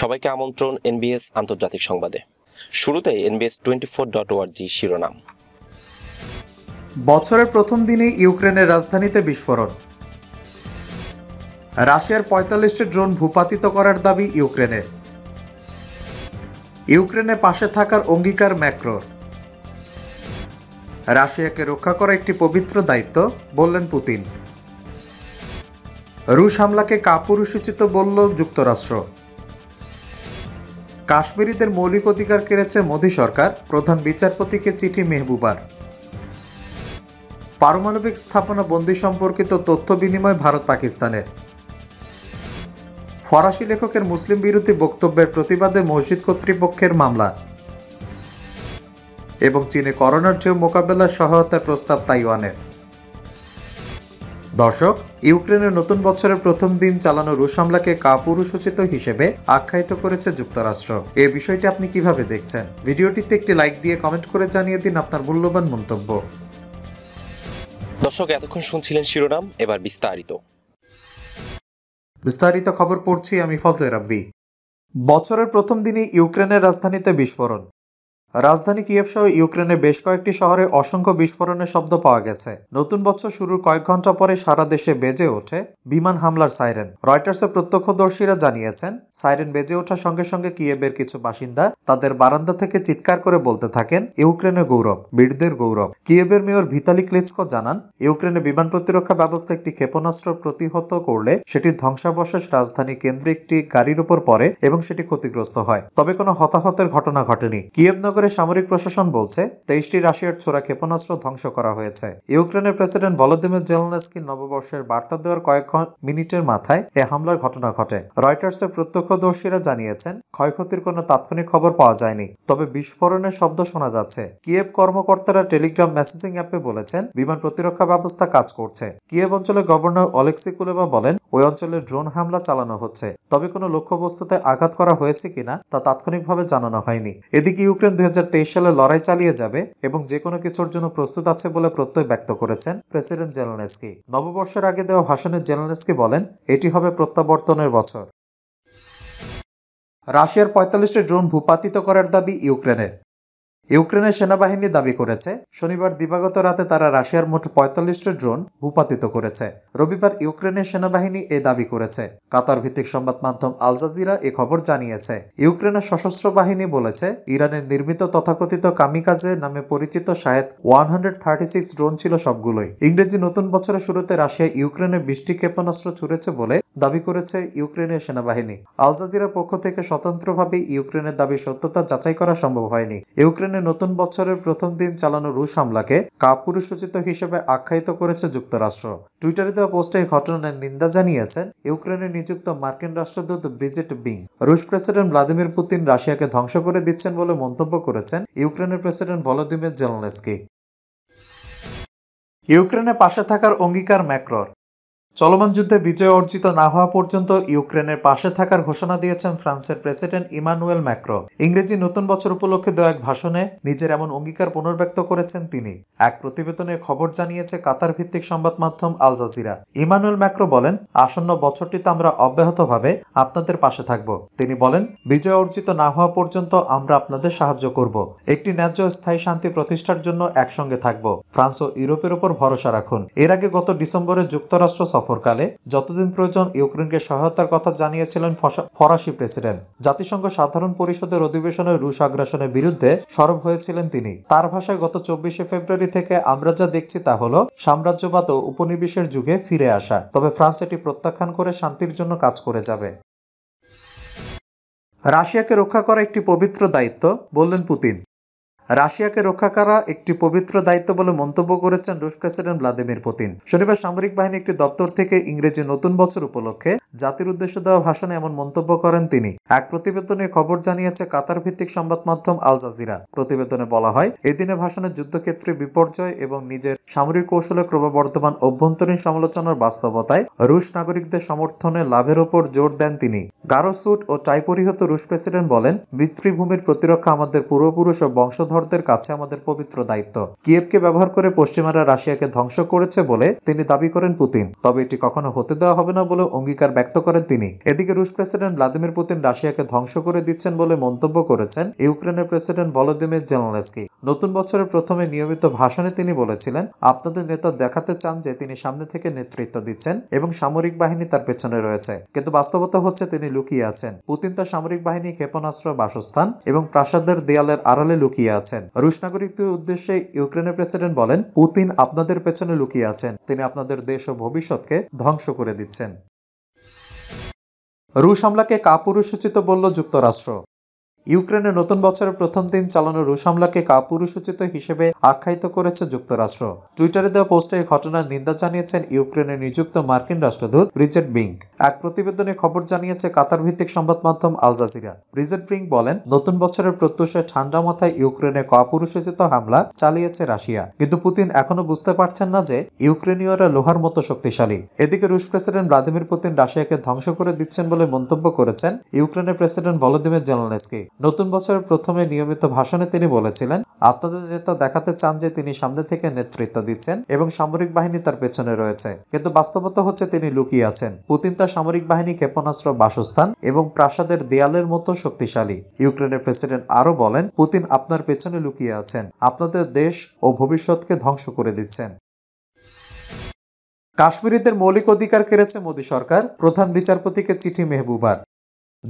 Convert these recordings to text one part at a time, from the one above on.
সবাইকে আমন্ত্রণ এনবিএস আন্তর্জাতিক সংবাদে শুরুতে এনবিএস টোয়েন্টি ফোর ডট ওয়ার্জি শিরোনাম বছরের প্রথম দিনে ইউক্রেনের রাজধানীতে বিস্ফোরণ রাশিয়ার পঁয়তাল্লিশটি ড্রোন ভূপাতিত করার দাবি ইউক্রেনের ইউক্রেনের পাশে থাকার অঙ্গীকার ম্যাক্রোর রাশিয়াকে রক্ষা করা একটি পবিত্র দায়িত্ব বললেন পুতিন রুশ হামলাকে কাপুরুষোচিত বলল যুক্তরাষ্ট্র কাশ্মীরিদের মৌলিক অধিকার কেড়েছে মোদী সরকার প্রধান বিচারপতিকে চিঠি মেহবুবার পারমাণবিক স্থাপনা বন্দী সম্পর্কিত তথ্য বিনিময় ভারত পাকিস্তানের ফরাসি লেখকের মুসলিম বিরোধী বক্তব্যের প্রতিবাদে মসজিদ কর্তৃপক্ষের মামলা এবং চীনে করোনার যে মোকাবেলার সহায়তার প্রস্তাব তাইওয়ানের দর্শক ইউক্রেনের নতুন বছরের প্রথম দিন চালানো রুশ হামলাকে কাপুরুষোচিত হিসেবে আখ্যায়িত করেছে যুক্তরাষ্ট্র এ বিষয়টি আপনি কিভাবে দেখছেন ভিডিওটিতে একটি লাইক দিয়ে কমেন্ট করে জানিয়ে দিন আপনার মূল্যবান মন্তব্য দর্শক এতক্ষণ শুনছিলেন শিরোনাম এবার বিস্তারিত বিস্তারিত খবর পড়ছি আমি ফজলে রাব্বি বছরের প্রথম দিনই ইউক্রেনের রাজধানীতে বিস্ফোরণ রাজধানী সহ ইউক্রেনের বেশ কয়েকটি শহরে অসংখ্য বিস্ফোরণের শব্দ পাওয়া গেছে নতুন বছর শুরুর কয়েক ঘন্টা পরে সারা দেশে বেজে ওঠে বিমান হামলার সাইরেন রয়টার্সের প্রত্যক্ষদর্শীরা জানিয়েছেন সাইরেন বেজে ওঠার সঙ্গে সঙ্গে কিয়েবের কিছু বাসিন্দা তাদের বারান্দা থেকে চিৎকার করে বলতে থাকেন ইউক্রেনের গৌরব বীরদের গৌরব কিয়েবের মেয়র ভিতালি ক্লিসকো জানান ইউক্রেনের বিমান প্রতিরক্ষা ব্যবস্থা একটি ক্ষেপণাস্ত্র প্রতিহত করলে সেটির ধ্বংসাবশেষ রাজধানী কেন্দ্রে একটি গাড়ির উপর পড়ে এবং সেটি ক্ষতিগ্রস্ত হয় তবে কোনো হতাহতের ঘটনা ঘটেনি কিয়েবনগর নগর করে সামরিক প্রশাসন বলছে তেইশটি রাশিয়ার ছোড়া ক্ষেপণাস্ত্র ধ্বংস করা হয়েছে ইউক্রেনের প্রেসিডেন্ট ভলোদিমির জেলনেস্কি নববর্ষের বার্তা দেওয়ার কয়েক মিনিটের মাথায় এ হামলার ঘটনা ঘটে রয়টার্সের প্রত্যক্ষদর্শীরা জানিয়েছেন ক্ষয়ক্ষতির কোনো তাৎক্ষণিক খবর পাওয়া যায়নি তবে বিস্ফোরণের শব্দ শোনা যাচ্ছে কিয়েভ কর্মকর্তারা টেলিগ্রাম মেসেজিং অ্যাপে বলেছেন বিমান প্রতিরক্ষা ব্যবস্থা কাজ করছে কিয়েভ অঞ্চলের গভর্নর অলেক্সি কুলেবা বলেন ওই অঞ্চলে ড্রোন হামলা চালানো হচ্ছে তবে কোনো লক্ষ্যবস্তুতে আঘাত করা হয়েছে কিনা তা তাৎক্ষণিকভাবে জানানো হয়নি এদিকে ইউক্রেন দুই সালে লড়াই চালিয়ে যাবে এবং যে কোনো কিছুর জন্য প্রস্তুত আছে বলে প্রত্যয় ব্যক্ত করেছেন প্রেসিডেন্ট জেলানেস্কি নববর্ষের আগে দেওয়া ভাষণে জেলানেস্কি বলেন এটি হবে প্রত্যাবর্তনের বছর রাশিয়ার পঁয়তাল্লিশটি ড্রোন ভূপাতিত করার দাবি ইউক্রেনের ইউক্রেনের সেনাবাহিনী দাবি করেছে শনিবার দিবাগত রাতে তারা রাশিয়ার মোট পঁয়তাল্লিশটি ড্রোন ভূপাতিত করেছে রবিবার ইউক্রেনের সেনাবাহিনী এ দাবি করেছে কাতার ভিত্তিক সংবাদ মাধ্যম আলজাজিরা এ খবর জানিয়েছে ইউক্রেনের সশস্ত্র বাহিনী বলেছে ইরানের নির্মিত তথাকথিত কামিকাজে নামে পরিচিত Shahed one hundred thirty six drone ছিল সবগুলোই ইংরেজি নতুন বছরের শুরুতে রাশিয়া ইউক্রেনের বৃষ্টি ক্ষেপণাস্ত্র ছুড়েছে বলে দাবি করেছে ইউক্রেনের সেনাবাহিনী আল জাজিরার পক্ষ থেকে স্বতন্ত্রভাবে ইউক্রেনের দাবি সত্যতা যাচাই করা সম্ভব হয়নি ইউক্রেনের নতুন বছরের প্রথম দিন চালানো রুশ হামলাকে কাপুরুষোচিত হিসেবে আখ্যায়িত করেছে যুক্তরাষ্ট্র টুইটারে দেওয়া পোস্টে এই ঘটনার নিন্দা জানিয়েছেন ইউক্রেনে নিযুক্ত মার্কিন রাষ্ট্রদূত ব্রিজেট বিং রুশ প্রেসিডেন্ট ভ্লাদিমির পুতিন রাশিয়াকে ধ্বংস করে দিচ্ছেন বলে মন্তব্য করেছেন ইউক্রেনের প্রেসিডেন্ট ভলোদিমির জেলনেস্কি ইউক্রেনের পাশে থাকার অঙ্গীকার ম্যাক্রোর চলমান যুদ্ধে বিজয় অর্জিত না হওয়া পর্যন্ত ইউক্রেনের পাশে থাকার ঘোষণা দিয়েছেন ফ্রান্সের প্রেসিডেন্ট ইমানুয়েল ম্যাক্রো ইংরেজি নতুন বছর উপলক্ষে দেওয়া এক ভাষণে নিজের এমন অঙ্গীকার পুনর্ব্যক্ত করেছেন তিনি এক প্রতিবেদনে খবর জানিয়েছে কাতার ভিত্তিক সংবাদ মাধ্যম আল জাজিরা ইমানুয়েল ম্যাক্রো বলেন আসন্ন বছরটিতে আমরা অব্যাহতভাবে আপনাদের পাশে থাকব তিনি বলেন বিজয় অর্জিত না হওয়া পর্যন্ত আমরা আপনাদের সাহায্য করব একটি ন্যায্য স্থায়ী শান্তি প্রতিষ্ঠার জন্য একসঙ্গে থাকব ফ্রান্স ও ইউরোপের ওপর ভরসা রাখুন এর আগে গত ডিসেম্বরে যুক্তরাষ্ট্র সফরকালে যতদিন প্রয়োজন ইউক্রেনকে সহায়তার কথা জানিয়েছিলেন ফরাসি প্রেসিডেন্ট জাতিসংঘ সাধারণ পরিষদের অধিবেশনে রুশ আগ্রাসনের বিরুদ্ধে সরব হয়েছিলেন তিনি তার ভাষায় গত চব্বিশে ফেব্রুয়ারি থেকে আমরা যা দেখছি তা হল সাম্রাজ্যবাদ ও উপনিবেশের যুগে ফিরে আসা তবে ফ্রান্স এটি প্রত্যাখ্যান করে শান্তির জন্য কাজ করে যাবে রাশিয়াকে রক্ষা করা একটি পবিত্র দায়িত্ব বললেন পুতিন রাশিয়াকে রক্ষা করা একটি পবিত্র দায়িত্ব বলে মন্তব্য করেছেন রুশ প্রেসিডেন্ট ভ্লাদিমির পুতিন শনিবার সামরিক বাহিনী একটি দপ্তর থেকে ইংরেজি নতুন বছর উপলক্ষে জাতির উদ্দেশ্যে দেওয়া ভাষণে এমন মন্তব্য করেন তিনি এক প্রতিবেদনে খবর জানিয়েছে কাতার ভিত্তিক সংবাদ মাধ্যম আল জাজিরা প্রতিবেদনে বলা হয় এদিনে ভাষণে যুদ্ধক্ষেত্রে বিপর্যয় এবং নিজের সামরিক কৌশলে ক্রমবর্ধমান অভ্যন্তরীণ সমালোচনার বাস্তবতায় রুশ নাগরিকদের সমর্থনে লাভের ওপর জোর দেন তিনি গারো সুট ও টাই পরিহত রুশ প্রেসিডেন্ট বলেন পিতৃভূমির প্রতিরক্ষা আমাদের পূর্বপুরুষ ও বংশধরদের কাছে আমাদের পবিত্র দায়িত্ব কিয়েভকে ব্যবহার করে পশ্চিমারা রাশিয়াকে ধ্বংস করেছে বলে তিনি দাবি করেন পুতিন তবে এটি কখনো হতে দেওয়া হবে না বলে অঙ্গীকার ব্যক্ত করেন তিনি এদিকে রুশ প্রেসিডেন্ট ভ্লাদিমির পুতিন রাশিয়াকে ধ্বংস করে দিচ্ছেন বলে মন্তব্য করেছেন ইউক্রেনের প্রেসিডেন্ট ভলোদিমির জেলনেস্কি নতুন বছরের প্রথমে নিয়মিত ভাষণে তিনি বলেছিলেন আপনাদের নেতা দেখাতে চান যে তিনি সামনে থেকে নেতৃত্ব দিচ্ছেন এবং সামরিক বাহিনী তার পেছনে রয়েছে কিন্তু বাস্তবতা হচ্ছে তিনি লুকিয়ে আছেন পুতিন তার সামরিক বাহিনী ক্ষেপণাস্ত্র বাসস্থান এবং প্রাসাদের দেয়ালের আড়ালে লুকিয়ে আছেন রুশ নাগরিকদের উদ্দেশ্যে ইউক্রেনের প্রেসিডেন্ট বলেন পুতিন আপনাদের পেছনে লুকিয়ে আছেন তিনি আপনাদের দেশ ও ভবিষ্যৎকে ধ্বংস করে দিচ্ছেন রুশ হামলাকে কাপুরুষোচিত বলল যুক্তরাষ্ট্র ইউক্রেনে নতুন বছরের প্রথম দিন চালানো রুশ হামলাকে কাপুরুষোচিত হিসেবে আখ্যায়িত করেছে যুক্তরাষ্ট্র টুইটারে দেওয়া পোস্টে এই ঘটনার নিন্দা জানিয়েছেন ইউক্রেনে নিযুক্ত মার্কিন রাষ্ট্রদূত রিচার্ড বিং এক প্রতিবেদনে খবর জানিয়েছে কাতার ভিত্তিক সংবাদ মাধ্যম আল জাজিরা রিচার্ড বিং বলেন নতুন বছরের প্রত্যুষে ঠান্ডা মাথায় ইউক্রেনে কাপুরুষোচিত হামলা চালিয়েছে রাশিয়া কিন্তু পুতিন এখনো বুঝতে পারছেন না যে ইউক্রেনীয়রা লোহার মতো শক্তিশালী এদিকে রুশ প্রেসিডেন্ট ভ্লাদিমির পুতিন রাশিয়াকে ধ্বংস করে দিচ্ছেন বলে মন্তব্য করেছেন ইউক্রেনের প্রেসিডেন্ট ভলোদিমির জেলনেসকি নতুন বছরের প্রথমে নিয়মিত ভাষণে তিনি বলেছিলেন আপনাদের নেতা দেখাতে চান যে তিনি সামনে থেকে নেতৃত্ব দিচ্ছেন এবং সামরিক বাহিনী তার পেছনে রয়েছে কিন্তু বাস্তবতা হচ্ছে তিনি লুকিয়ে আছেন পুতিন তার সামরিক বাহিনী ক্ষেপণাস্ত্র বাসস্থান এবং প্রাসাদের দেয়ালের মতো শক্তিশালী ইউক্রেনের প্রেসিডেন্ট আরও বলেন পুতিন আপনার পেছনে লুকিয়ে আছেন আপনাদের দেশ ও ভবিষ্যৎকে ধ্বংস করে দিচ্ছেন কাশ্মীরিদের মৌলিক অধিকার কেড়েছে মোদী সরকার প্রধান বিচারপতিকে চিঠি মেহবুবার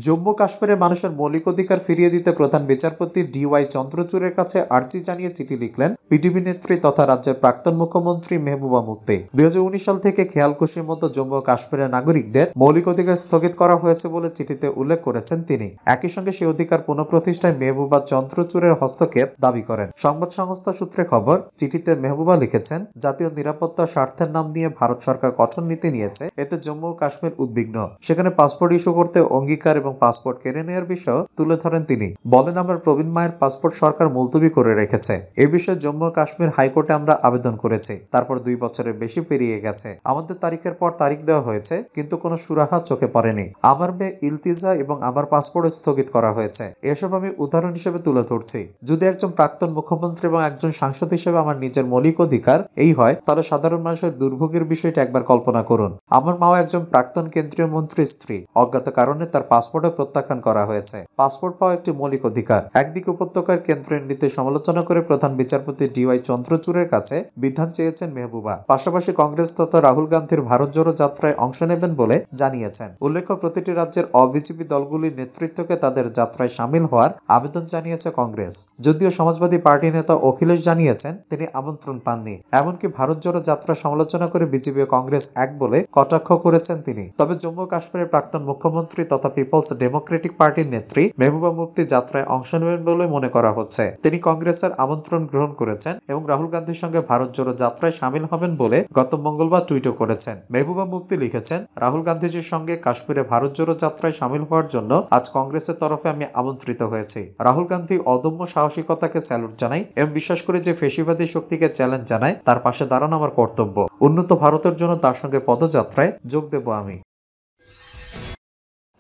জম্মু কাশ্মীরে মানুষের মৌলিক অধিকার ফিরিয়ে দিতে প্রধান বিচারপতি ডি ওয়াই চন্দ্রচূড়ের কাছে আর্জি জানিয়ে চিঠি লিখলেন পিডিবি নেত্রী তথা রাজ্যের প্রাক্তন মুখ্যমন্ত্রী মেহবুবা মুক্তি দুই সাল থেকে খেয়ালকুশির মতো জম্মু কাশ্মীরের নাগরিকদের মৌলিক অধিকার স্থগিত করা হয়েছে বলে চিঠিতে উল্লেখ করেছেন তিনি একই সঙ্গে সেই অধিকার পুনঃপ্রতিষ্ঠায় মেহবুবা চন্দ্রচূড়ের হস্তক্ষেপ দাবি করেন সংবাদ সংস্থা সূত্রে খবর চিঠিতে মেহবুবা লিখেছেন জাতীয় নিরাপত্তা স্বার্থের নাম নিয়ে ভারত সরকার কঠোর নীতি নিয়েছে এতে জম্মু কাশ্মীর উদ্বিগ্ন সেখানে পাসপোর্ট ইস্যু করতে অঙ্গীকার এবং পাসপোর্ট কেড়ে নেওয়ার বিষয় তুলে ধরেন তিনি বলেন আমরা প্রবীণ মায়ের পাসপোর্ট সরকার মুলতবি করে রেখেছে এ বিষয়ে জম্মু কাশ্মীর হাইকোর্টে আমরা আবেদন করেছি তারপর দুই বছরের বেশি পেরিয়ে গেছে আমাদের তারিখের পর তারিখ দেওয়া হয়েছে কিন্তু কোনো সুরাহা চোখে পড়েনি আমার মেয়ে ইলতিজা এবং আমার পাসপোর্ট স্থগিত করা হয়েছে এসব আমি উদাহরণ হিসেবে তুলে ধরছি যদি একজন প্রাক্তন মুখ্যমন্ত্রী এবং একজন সাংসদ হিসেবে আমার নিজের মৌলিক অধিকার এই হয় তাহলে সাধারণ মানুষের দুর্ভোগের বিষয়টি একবার কল্পনা করুন আমার মাও একজন প্রাক্তন কেন্দ্রীয় মন্ত্রীর স্ত্রী অজ্ঞাত কারণে তার পাসপোর্ট পাসপোর্টও প্রত্যাখ্যান করা হয়েছে পাসপোর্ট পাওয়া একটি মৌলিক অধিকার একদিকে উপত্যকার কেন্দ্রের নীতি সমালোচনা করে প্রধান বিচারপতি ডিওয়াই চন্দ্রচূড়ের কাছে বিধান চেয়েছেন মেহবুবা পাশাপাশি কংগ্রেস তথা রাহুল গান্ধীর ভারত জোড়ো যাত্রায় অংশ নেবেন বলে জানিয়েছেন উল্লেখ্য প্রতিটি রাজ্যের অবিজেপি দলগুলির নেতৃত্বকে তাদের যাত্রায় সামিল হওয়ার আবেদন জানিয়েছে কংগ্রেস যদিও সমাজবাদী পার্টি নেতা অখিলেশ জানিয়েছেন তিনি আমন্ত্রণ পাননি এমনকি ভারত জোড়ো যাত্রা সমালোচনা করে বিজেপি ও কংগ্রেস এক বলে কটাক্ষ করেছেন তিনি তবে জম্মু কাশ্মীরের প্রাক্তন মুখ্যমন্ত্রী তথা পিপল পিপলস ডেমোক্রেটিক পার্টির নেত্রী মেহবুবা মুফতি যাত্রায় অংশ নেবেন বলে মনে করা হচ্ছে তিনি কংগ্রেসের আমন্ত্রণ গ্রহণ করেছেন এবং রাহুল গান্ধীর সঙ্গে ভারত জোড়ো যাত্রায় সামিল হবেন বলে গত মঙ্গলবার টুইটও করেছেন মেহবুবা মুফতি লিখেছেন রাহুল গান্ধীজির সঙ্গে কাশ্মীরে ভারত জোড়ো যাত্রায় সামিল হওয়ার জন্য আজ কংগ্রেসের তরফে আমি আমন্ত্রিত হয়েছি রাহুল গান্ধী অদম্য সাহসিকতাকে স্যালুট জানাই এবং বিশ্বাস করে যে ফেসিবাদী শক্তিকে চ্যালেঞ্জ জানায় তার পাশে দাঁড়ানো আমার কর্তব্য উন্নত ভারতের জন্য তার সঙ্গে পদযাত্রায় যোগ দেব আমি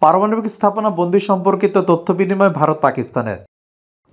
পারমাণবিক স্থাপনা বন্দি সম্পর্কিত তথ্য বিনিময় ভারত পাকিস্তানের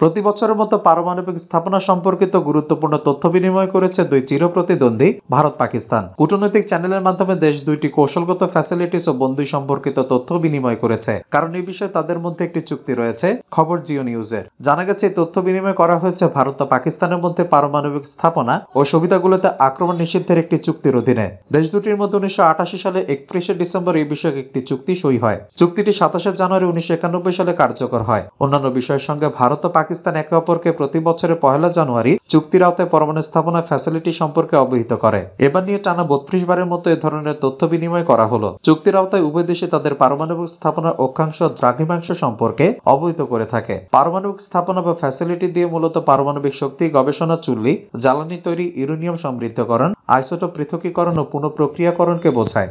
প্রতি বছরের মতো পারমাণবিক স্থাপনা সম্পর্কিত গুরুত্বপূর্ণ তথ্য বিনিময় করেছে দুই চির প্রতিদ্বন্দ্বী ভারত পাকিস্তান কূটনৈতিক চ্যানেলের মাধ্যমে দেশ দুইটি কৌশলগত ফ্যাসিলিটিস ও বন্দী সম্পর্কিত তথ্য বিনিময় করেছে কারণ এই বিষয়ে তাদের মধ্যে একটি চুক্তি রয়েছে খবর জিও নিউজের জানা গেছে তথ্য বিনিময় করা হয়েছে ভারত ও পাকিস্তানের মধ্যে পারমাণবিক স্থাপনা ও সুবিধাগুলোতে আক্রমণ নিষিদ্ধের একটি চুক্তির অধীনে দেশ দুটির মধ্যে উনিশশো আটাশি সালে একত্রিশে ডিসেম্বর এই বিষয়ক একটি চুক্তি সই হয় চুক্তিটি সাতাশে জানুয়ারি উনিশশো একানব্বই সালে কার্যকর হয় অন্যান্য বিষয়ের সঙ্গে ভারত ও পাকিস্তান একে অপরকে প্রতি বছরের পহেলা জানুয়ারি চুক্তির আওতায় পরমাণু স্থাপনা ফ্যাসিলিটি সম্পর্কে অবহিত করে এবার নিয়ে টানা বত্রিশ বারের মতো এ ধরনের তথ্য বিনিময় করা হলো চুক্তির আওতায় উভয় দেশে তাদের পারমাণবিক স্থাপনার অক্ষাংশ দ্রাঘিমাংশ সম্পর্কে অবহিত করে থাকে পারমাণবিক স্থাপনা বা ফ্যাসিলিটি দিয়ে মূলত পারমাণবিক শক্তি গবেষণা চুল্লি জ্বালানি তৈরি ইউরেনিয়াম সমৃদ্ধকরণ আইসোটো পৃথকীকরণ ও পুনঃপ্রক্রিয়াকরণকে বোঝায়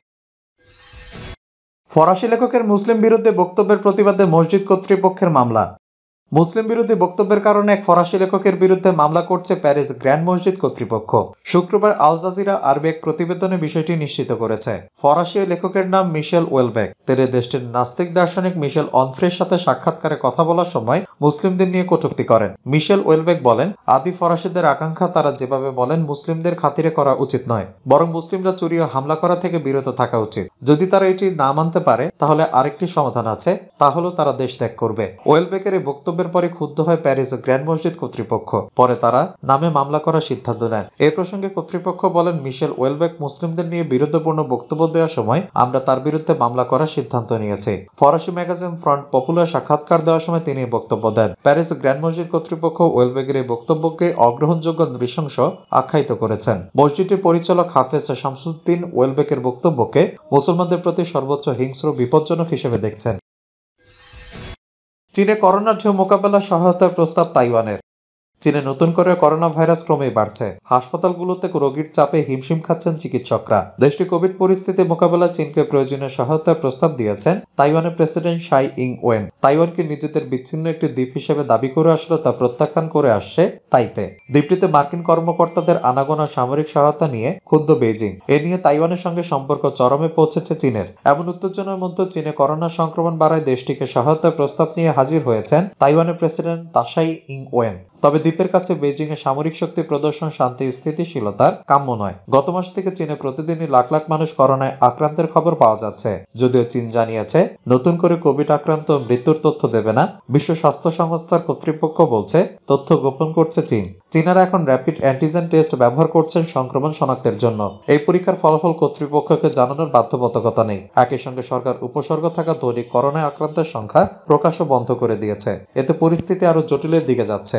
ফরাসি লেখকের মুসলিম বিরুদ্ধে বক্তব্যের প্রতিবাদে মসজিদ কর্তৃপক্ষের মামলা মুসলিম বিরোধী বক্তব্যের কারণে এক ফরাসি লেখকের বিরুদ্ধে মামলা করছে প্যারিস গ্র্যান্ড মসজিদ কর্তৃপক্ষ শুক্রবার আল জাজিরা আরবি এক প্রতিবেদনে বিষয়টি নিশ্চিত করেছে ফরাসি লেখকের নাম মিশেল ওয়েলবেক তেরে দেশটির নাস্তিক দার্শনিক মিশেল অনফ্রের সাথে সাক্ষাৎকারে কথা বলার সময় মুসলিমদের নিয়ে কটুক্তি করেন মিশেল ওয়েলবেক বলেন আদি ফরাসিদের আকাঙ্ক্ষা তারা যেভাবে বলেন মুসলিমদের খাতিরে করা উচিত নয় বরং মুসলিমরা চুরি ও হামলা করা থেকে বিরত থাকা উচিত যদি তারা এটি না মানতে পারে তাহলে আরেকটি সমাধান আছে তা হলো তারা দেশ ত্যাগ করবে ওয়েলবেকের এই বক্তব্য মন্তব্যের পরে ক্ষুব্ধ হয় প্যারিস গ্র্যান্ড মসজিদ কর্তৃপক্ষ পরে তারা নামে মামলা করার সিদ্ধান্ত নেন এ প্রসঙ্গে কর্তৃপক্ষ বলেন মিশেল ওয়েলবেক মুসলিমদের নিয়ে বিরুদ্ধপূর্ণ বক্তব্য দেওয়ার সময় আমরা তার বিরুদ্ধে মামলা করার সিদ্ধান্ত নিয়েছি ফরাসি ম্যাগাজিন ফ্রন্ট পপুলার সাক্ষাৎকার দেওয়ার সময় তিনি বক্তব্য দেন প্যারিস গ্র্যান্ড মসজিদ কর্তৃপক্ষ ওয়েলবেগের এই বক্তব্যকে অগ্রহণযোগ্য নৃশংস আখ্যায়িত করেছেন মসজিদটির পরিচালক হাফেজ শামসুদ্দিন ওয়েলবেকের বক্তব্যকে মুসলমানদের প্রতি সর্বোচ্চ হিংস্র বিপজ্জনক হিসেবে দেখছেন চীনে করোনা ঢেউ মোকাবেলা সহায়তার প্রস্তাব তাইওয়ানের চীনে নতুন করে করোনা ভাইরাস ক্রমেই বাড়ছে হাসপাতালগুলোতে রোগীর চাপে হিমশিম খাচ্ছেন চিকিৎসকরা দেশটি কোভিড পরিস্থিতি মোকাবেলা চীনকে প্রয়োজনীয় সহায়তার প্রস্তাব দিয়েছেন তাইওয়ানের প্রেসিডেন্ট সাই ইং ওয়েন তাইওয়ানকে নিজেদের বিচ্ছিন্ন একটি দ্বীপ হিসেবে দাবি করে আসলে তা প্রত্যাখ্যান করে আসছে তাইপে দ্বীপটিতে মার্কিন কর্মকর্তাদের আনাগোনা সামরিক সহায়তা নিয়ে ক্ষুব্ধ বেইজিং এ নিয়ে তাইওয়ানের সঙ্গে সম্পর্ক চরমে পৌঁছেছে চীনের এমন উত্তেজনার মধ্যে চীনে করোনা সংক্রমণ বাড়ায় দেশটিকে সহায়তার প্রস্তাব নিয়ে হাজির হয়েছেন তাইওয়ানের প্রেসিডেন্ট তাসাই ইং ওয়েন তবে দ্বীপের কাছে বেজিংয়ে সামরিক শক্তি প্রদর্শন শান্তি স্থিতিশীলতার কাম্য নয় গত মাস থেকে চীনে প্রতিদিনই লাখ লাখ মানুষ করোনায় আক্রান্তের খবর পাওয়া যাচ্ছে যদিও চীন জানিয়েছে নতুন করে কোভিড আক্রান্ত মৃত্যুর তথ্য দেবে না বিশ্ব স্বাস্থ্য সংস্থার কর্তৃপক্ষ বলছে তথ্য গোপন করছে চীন চীনারা এখন র্যাপিড অ্যান্টিজেন টেস্ট ব্যবহার করছেন সংক্রমণ শনাক্তের জন্য এই পরীক্ষার ফলাফল কর্তৃপক্ষকে জানানোর বাধ্যবাধকতা নেই একই সঙ্গে সরকার উপসর্গ থাকা দৈনিক করোনায় আক্রান্তের সংখ্যা প্রকাশও বন্ধ করে দিয়েছে এতে পরিস্থিতি আরও জটিলের দিকে যাচ্ছে